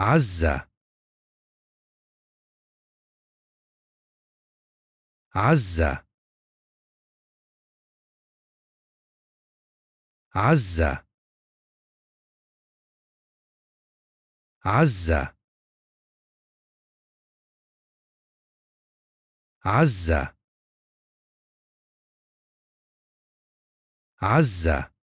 عزة عزة عزة عزة عزة عزة